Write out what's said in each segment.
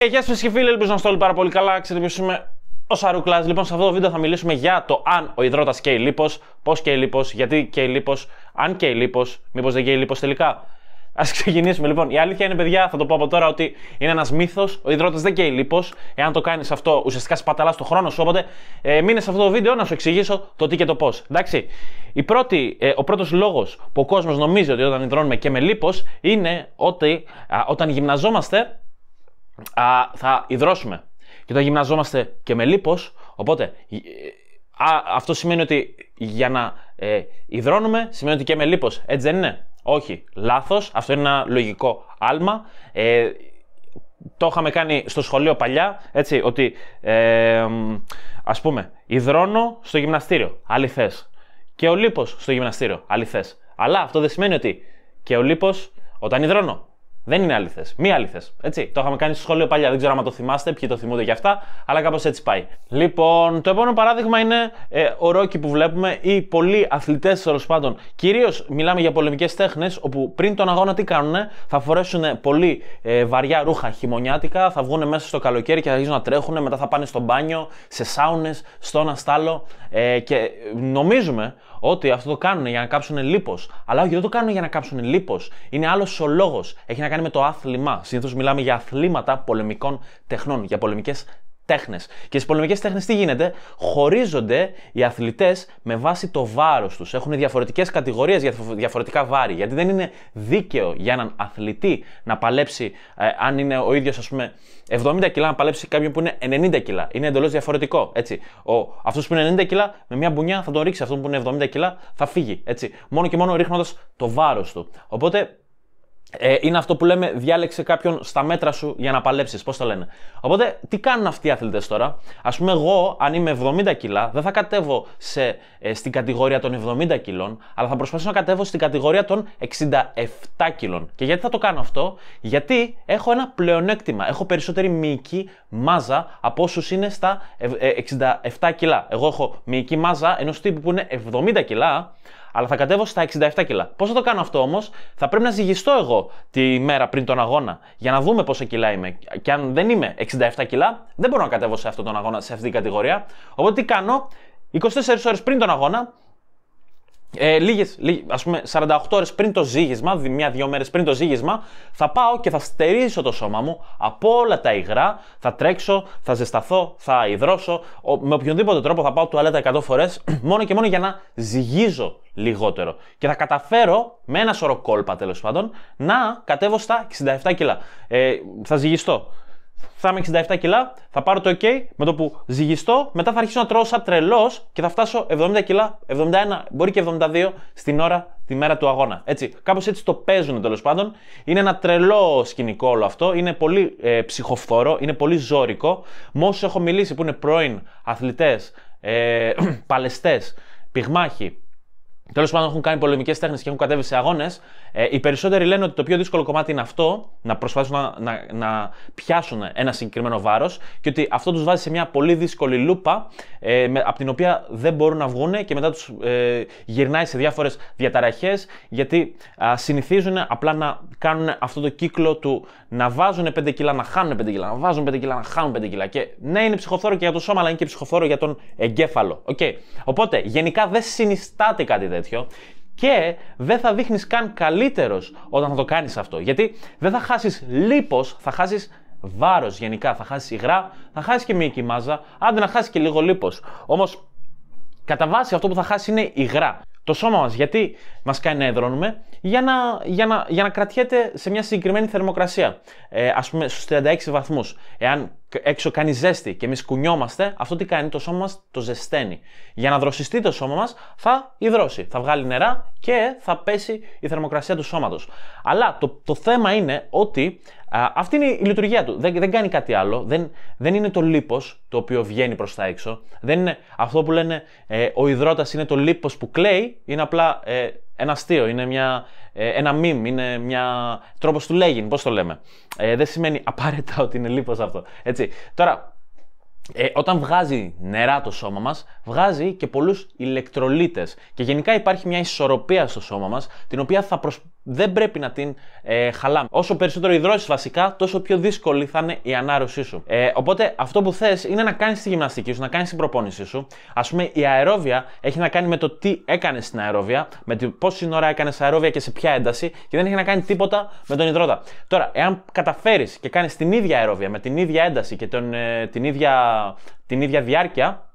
Ε, γεια σας και φίλοι, ελπίζω να είστε όλοι πάρα πολύ καλά. Ξεκινήσουμε ποιο είμαι ο Σαρούκλα. Λοιπόν, σε αυτό το βίντεο θα μιλήσουμε για το αν ο υδρότα καίει λίπος, πώς καίει λίπος, γιατί καίει λίπος, αν καίει λίπος, μήπως δεν καίει λίπος τελικά. Ας ξεκινήσουμε λοιπόν. Η αλήθεια είναι, παιδιά, θα το πω από τώρα ότι είναι ένας μύθος. Ο υδρότα δεν καίει λίπος. Εάν το κάνεις αυτό, ουσιαστικά σπαταλά το χρόνο σου. Οπότε ε, μείνε σε αυτό το βίντεο να σου εξηγήσω το τι και το πώς. Εντάξει. Η πρώτη, ε, ο πρώτος λόγος που ο κόσμος νομίζει ότι όταν υδρώνουμε και με λίπος είναι ότι α, όταν γυμναζόμαστε α, θα υδρώσουμε. Και το γυμναζόμαστε και με λίπος, οπότε ε, α, αυτό σημαίνει ότι για να ε, υδρώνουμε σημαίνει ότι και με λίπος. Έτσι δεν είναι. Όχι. Λάθος. Αυτό είναι ένα λογικό άλμα. Ε, το είχαμε κάνει στο σχολείο παλιά, έτσι, ότι ε, ας πούμε, υδρώνω στο γυμναστήριο, αληθές. Και ο λίπος στο γυμναστήριο, αληθές. Αλλά αυτό δεν σημαίνει ότι και ο λίπος όταν υδρώνω δεν είναι αληθές. Μη αληθές. Έτσι. Το είχαμε κάνει στο σχολείο παλιά. Δεν ξέρω αν το θυμάστε, ποιοι το θυμούνται για αυτά, αλλά κάπως έτσι πάει. Λοιπόν, το επόμενο παράδειγμα είναι ε, ο Ρόκι που βλέπουμε ή πολλοί αθλητές τέλος πάντων. Κυρίως μιλάμε για πολεμικές τέχνες, όπου πριν τον αγώνα τι κάνουν, θα φορέσουν πολύ ε, βαριά ρούχα χειμωνιάτικα, θα βγουν μέσα στο καλοκαίρι και θα αρχίσουν να τρέχουν, μετά θα πάνε στο μπάνιο, σε σάουνες, στο ένα στάλο ε, και νομίζουμε ότι αυτό το κάνουν για να κάψουν λίπος. Αλλά όχι, δεν το κάνουν για να κάψουν λίπος. Είναι άλλος ο λόγος. Έχει να κάνει κάνει με το άθλημα. Συνήθως μιλάμε για αθλήματα πολεμικών τεχνών, για πολεμικές τέχνες. Και στις πολεμικές τέχνες τι γίνεται, χωρίζονται οι αθλητές με βάση το βάρος τους. Έχουν διαφορετικές κατηγορίες για διαφορετικά βάρη. Γιατί δεν είναι δίκαιο για έναν αθλητή να παλέψει, ε, αν είναι ο ίδιος, ας πούμε, 70 κιλά, να παλέψει κάποιον που είναι 90 κιλά. Είναι εντελώς διαφορετικό. Έτσι. Ο, αυτός που είναι 90 κιλά, με μια μπουνιά θα τον ρίξει. Αυτό που είναι 70 κιλά θα φύγει. Έτσι. Μόνο και μόνο ρίχνοντας το βάρος του. Οπότε ε, είναι αυτό που λέμε διάλεξε κάποιον στα μέτρα σου για να παλέψεις, πώς το λένε. Οπότε τι κάνουν αυτοί οι αθλητές τώρα. Ας πούμε εγώ αν είμαι 70 κιλά δεν θα κατέβω σε, ε, στην κατηγορία των 70 κιλών αλλά θα προσπαθήσω να κατέβω στην κατηγορία των 67 κιλών. Και γιατί θα το κάνω αυτό. Γιατί έχω ένα πλεονέκτημα. Έχω περισσότερη μυϊκή μάζα από όσους είναι στα 67 ε, ε, κιλά. Εγώ έχω μυϊκή μάζα ενός τύπου που είναι 70 κιλά αλλά θα κατέβω στα 67 κιλά. Πώς θα το κάνω αυτό όμως, θα πρέπει να ζυγιστώ εγώ τη μέρα πριν τον αγώνα για να δούμε πόσα κιλά είμαι. Και αν δεν είμαι 67 κιλά, δεν μπορώ να κατέβω σε αυτόν τον αγώνα, σε αυτή την κατηγορία. Οπότε τι κάνω, 24 ώρες πριν τον αγώνα, ε, λίγες, ας πούμε, 48 ώρες πριν το ζύγισμα, μία-δύο μέρες πριν το ζύγισμα, θα πάω και θα στερήσω το σώμα μου από όλα τα υγρά. Θα τρέξω, θα ζεσταθώ, θα υδρώσω. με οποιονδήποτε τρόπο θα πάω τουαλέτα 100 φορές, μόνο και μόνο για να ζυγίζω λιγότερο. Και θα καταφέρω με ένα σωρό κόλπα τέλος πάντων να κατέβω στα 67 κιλά. Ε, θα ζυγιστώ θα είμαι 67 κιλά, θα πάρω το OK, με το που ζυγιστώ, μετά θα αρχίσω να τρώω σαν τρελός και θα φτάσω 70 κιλά, 71, μπορεί και 72 στην ώρα τη μέρα του αγώνα. Έτσι, κάπως έτσι το παίζουν τέλος πάντων. Είναι ένα τρελό σκηνικό όλο αυτό, είναι πολύ ε, ψυχοφθόρο, είναι πολύ ζώρικο. Με όσους έχω μιλήσει που είναι πρώην αθλητές, ε, παλαιστές, πυγμάχοι, Τέλος πάντων, έχουν κάνει πολεμικές τέχνες και έχουν κατέβει σε αγώνες. Ε, οι περισσότεροι λένε ότι το πιο δύσκολο κομμάτι είναι αυτό, να προσπαθήσουν να, να, να πιάσουν ένα συγκεκριμένο βάρος και ότι αυτό τους βάζει σε μια πολύ δύσκολη λούπα ε, με, από την οποία δεν μπορούν να βγουν και μετά τους ε, γυρνάει σε διάφορες διαταραχές γιατί συνηθίζουν απλά να κάνουν αυτό το κύκλο του να βάζουν 5 κιλά, να χάνουν 5 κιλά, να βάζουν 5 κιλά, να χάνουν 5 κιλά. Και ναι, είναι ψυχοφόρο και για το σώμα, αλλά είναι και ψυχοφόρο για τον εγκέφαλο. Okay. Οπότε, γενικά δεν συνιστάται κάτι τέτοιο. Και δεν θα δείχνεις καν καλύτερος όταν θα το κάνεις αυτό. Γιατί δεν θα χάσεις λίπος, θα χάσεις βάρος γενικά. Θα χάσεις υγρά, θα χάσεις και μία μάζα, άντε να χάσεις και λίγο λίπος. Όμως, κατά βάση αυτό που θα χάσεις είναι υγρά. Το σώμα μας γιατί μας κάνει να εδρώνουμε, για να, για, να, για να κρατιέται σε μια συγκεκριμένη θερμοκρασία. Ε, Ας πούμε στους 36 βαθμούς. Εάν έξω κάνει ζέστη και εμείς κουνιόμαστε, αυτό τι κάνει, το σώμα μας το ζεσταίνει. Για να δροσιστεί το σώμα μας, θα υδρώσει, θα βγάλει νερά και θα πέσει η θερμοκρασία του σώματος. Αλλά το, το θέμα είναι ότι αυτή είναι η λειτουργία του. Δεν, δεν κάνει κάτι άλλο. Δεν, δεν είναι το λίπος το οποίο βγαίνει προς τα έξω. Δεν είναι αυτό που λένε ε, ο υδρότας είναι το λίπος που κλαίει, είναι απλά ε, ένα αστείο, είναι μια ε, ένα meme, είναι μια τρόπος του λέγειν, πώς το λέμε. Ε, δεν σημαίνει απαραίτητα ότι είναι λίπος αυτό. Έτσι. Τώρα, ε, όταν βγάζει νερά το σώμα μας, βγάζει και πολλούς ηλεκτρολίτες. Και γενικά υπάρχει μια ισορροπία στο σώμα μας, την οποία θα προσπαθήσουμε δεν πρέπει να την ε, χαλάμε. Όσο περισσότερο υδρώσεις βασικά, τόσο πιο δύσκολη θα είναι η ανάρρωσή σου. Ε, οπότε αυτό που θες είναι να κάνεις τη γυμναστική σου, να κάνεις την προπόνησή σου. Ας πούμε, η αερόβια έχει να κάνει με το τι έκανες στην αερόβια, με το πόση ώρα έκανες αερόβια και σε ποια ένταση και δεν έχει να κάνει τίποτα με τον υδρότα. Τώρα, εάν καταφέρεις και κάνεις την ίδια αερόβια με την ίδια ένταση και τον, ε, την, ίδια, την ίδια διάρκεια,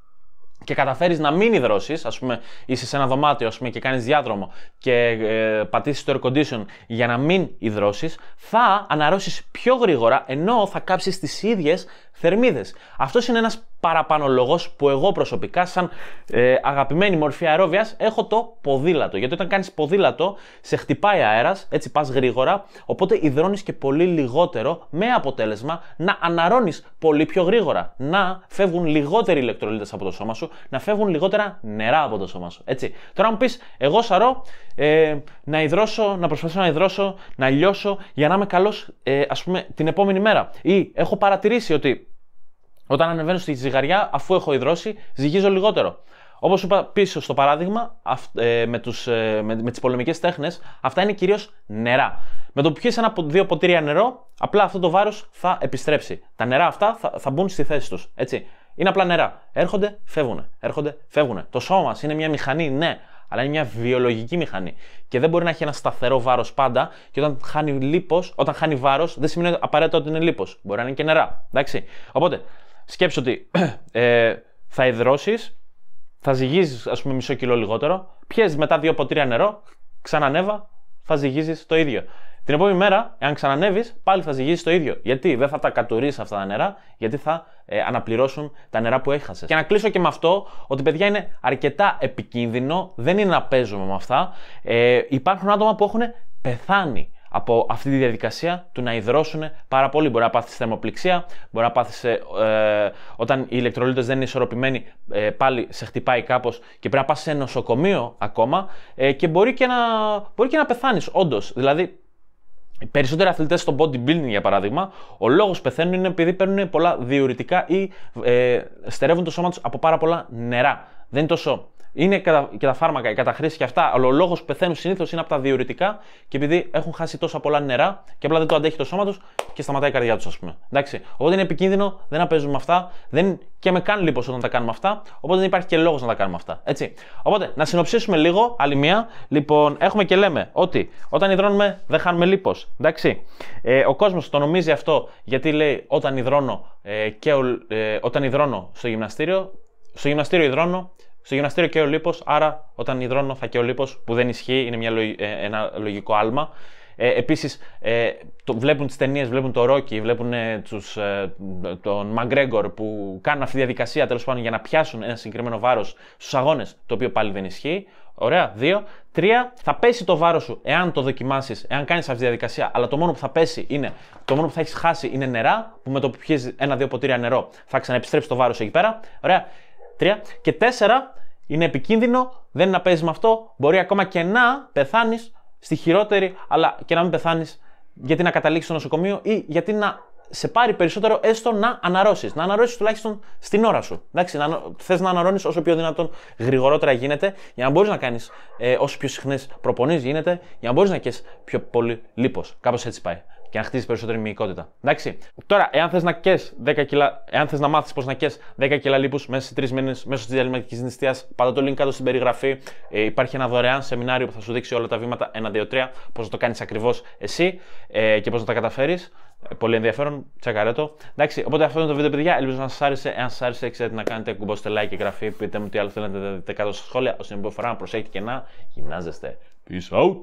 και καταφέρει να μην υδρώσεις, ας πούμε, είσαι σε ένα δωμάτιο ας πούμε, και κάνεις διάδρομο και ε, πατήσεις το air condition για να μην υδρώσεις, θα αναρρώσεις πιο γρήγορα ενώ θα κάψεις τις ίδιες θερμίδες. Αυτός είναι ένας παραπάνω λόγο που εγώ προσωπικά, σαν ε, αγαπημένη μορφή αερόβιας, έχω το ποδήλατο. Γιατί όταν κάνεις ποδήλατο, σε χτυπάει αέρας, έτσι πας γρήγορα, οπότε υδρώνεις και πολύ λιγότερο, με αποτέλεσμα να αναρώνεις πολύ πιο γρήγορα. Να φεύγουν λιγότεροι ηλεκτρολίτες από το σώμα σου, να φεύγουν λιγότερα νερά από το σώμα σου. Έτσι. Τώρα μου πεις, εγώ σαρώ ε, να υδρώσω, να προσπαθήσω να υδρώσω, να λιώσω για να είμαι καλός, ε, ας πούμε, την επόμενη μέρα. Ή έχω παρατηρήσει ότι όταν ανεβαίνω στη ζυγαριά, αφού έχω υδρώσει, ζυγίζω λιγότερο. Όπως είπα πίσω στο παράδειγμα, ε, με, τους, ε, με, με τις πολεμικές τέχνες, αυτά είναι κυρίως νερά. Με το που πιει ένα δύο ποτήρια νερό, απλά αυτό το βάρος θα επιστρέψει. Τα νερά αυτά θα, θα μπουν στη θέση τους. Έτσι. Είναι απλά νερά. Έρχονται, φεύγουν. Έρχονται, φεύγουν. Το σώμα μας είναι μια μηχανή, ναι, αλλά είναι μια βιολογική μηχανή. Και δεν μπορεί να έχει ένα σταθερό βάρος πάντα. Και όταν χάνει λίπος, όταν χάνει βάρος, δεν σημαίνει απαραίτητα ότι είναι λίπος. Μπορεί να είναι και νερά. Εντάξει. Οπότε, Σκέψου ότι ε, θα υδρώσεις, θα ζυγίζεις, ας πούμε, μισό κιλό λιγότερο, πιέζεις μετά δύο ποτήρια νερό, ξανανέβα, θα ζυγίζεις το ίδιο. Την επόμενη μέρα, εάν ξανανεύει, πάλι θα ζυγίζεις το ίδιο. Γιατί δεν θα τα κατουρίσει αυτά τα νερά, γιατί θα ε, αναπληρώσουν τα νερά που έχασες. Και να κλείσω και με αυτό, ότι παιδιά είναι αρκετά επικίνδυνο, δεν είναι να παίζουμε με αυτά. Ε, υπάρχουν άτομα που έχουν πεθάνει από αυτή τη διαδικασία του να υδρώσουν πάρα πολύ. Μπορεί να πάθεις θερμοπληξία, μπορεί να πάθεις ε, ε, όταν οι ηλεκτρολίτες δεν είναι ισορροπημένοι, ε, πάλι σε χτυπάει κάπως και πρέπει να πας σε νοσοκομείο ακόμα και μπορεί και να, να πεθάνεις, όντως. Δηλαδή, οι περισσότεροι αθλητές στο bodybuilding, για παράδειγμα, ο λόγος πεθαίνουν είναι επειδή παίρνουν πολλά διουρητικά ή ε, στερεύουν το σώμα τους από πάρα πολλά νερά. Δεν είναι τόσο είναι και τα φάρμακα, η καταχρήση και αυτά, αλλά ο λόγος που πεθαίνουν συνήθως είναι από τα διουρητικά και επειδή έχουν χάσει τόσα πολλά νερά και απλά δεν το αντέχει το σώμα τους και σταματάει η καρδιά τους, ας πούμε. Εντάξει. Οπότε είναι επικίνδυνο, δεν να παίζουμε αυτά, δεν και με κάνει λίπος όταν τα κάνουμε αυτά, οπότε δεν υπάρχει και λόγος να τα κάνουμε αυτά. Έτσι. Οπότε να συνοψίσουμε λίγο, άλλη μία. Λοιπόν, έχουμε και λέμε ότι όταν υδρώνουμε δεν χάνουμε λίπος. Εντάξει. Ε, ο κόσμος το νομίζει αυτό γιατί λέει όταν υδρώνω, ε, και, ε, όταν υδρώνω στο γυμναστήριο, στο γυμναστήριο υδρώνω, στο γυμναστήριο και ο λίπος, άρα όταν υδρώνω θα και ο λίπος, που δεν ισχύει, είναι μια, ε, ένα λογικό άλμα. Ε, Επίσης, ε, βλέπουν τις ταινίες, βλέπουν το Ρόκι, βλέπουν ε, τους, ε, τον Μαγκρέγκορ που κάνουν αυτή τη διαδικασία τέλος πάντων για να πιάσουν ένα συγκεκριμένο βάρος στους αγώνες, το οποίο πάλι δεν ισχύει. Ωραία. Δύο. Τρία. Θα πέσει το βάρος σου εάν το δοκιμάσεις, εάν κάνεις αυτή τη διαδικασία. Αλλά το μόνο που θα πέσει είναι, το μόνο που θα έχεις χάσει είναι νερά, που με το που πιεζει ένα-δύο ποτήρια νερό θα ξαναεπιστρέψεις το βάρος εκεί πέρα. Ωραία. Τρία Και τέσσερα, Είναι επικίνδυνο, δεν είναι να παίζεις με αυτό. Μπορεί ακόμα και να πεθάνεις στη χειρότερη, αλλά και να μην πεθάνεις γιατί να καταλήξεις στο νοσοκομείο ή γιατί να σε πάρει περισσότερο έστω να αναρρώσεις. Να αναρρώσεις τουλάχιστον στην ώρα σου. Εντάξει, να, θες να αναρώνει όσο πιο δυνατόν γρηγορότερα γίνεται, για να μπορείς να κάνεις ε, όσο πιο συχνές προπονείς γίνεται, για να μπορείς να κες πιο πολύ λίπος. Κάπως έτσι πάει και να χτίζεις περισσότερη μυϊκότητα. Εντάξει. Τώρα, εάν θες να κες 10 κιλά, εάν θες να μάθεις πώς να κες 10 κιλά λίπους μέσα σε 3 μήνες μέσω της διαλυματικής νηστεία, πάντα το link κάτω στην περιγραφή. Ε, υπάρχει ένα δωρεάν σεμινάριο που θα σου δείξει όλα τα βήματα 1, 2, 3, πώς να το κάνεις ακριβώς εσύ ε, και πώς να τα καταφέρεις. Ε, πολύ ενδιαφέρον, τσακαρέτο. Εντάξει, οπότε αυτό είναι το βίντεο, παιδιά. Ελπίζω να σας άρεσε. Εάν σας άρεσε, ξέρετε να κάνετε κουμπώστε like και γραφή. Πείτε μου τι άλλο θέλετε να δείτε κάτω στα σχόλια. Όσοι είναι φορά, να προσέχετε και να γυμνάζεστε. Peace out.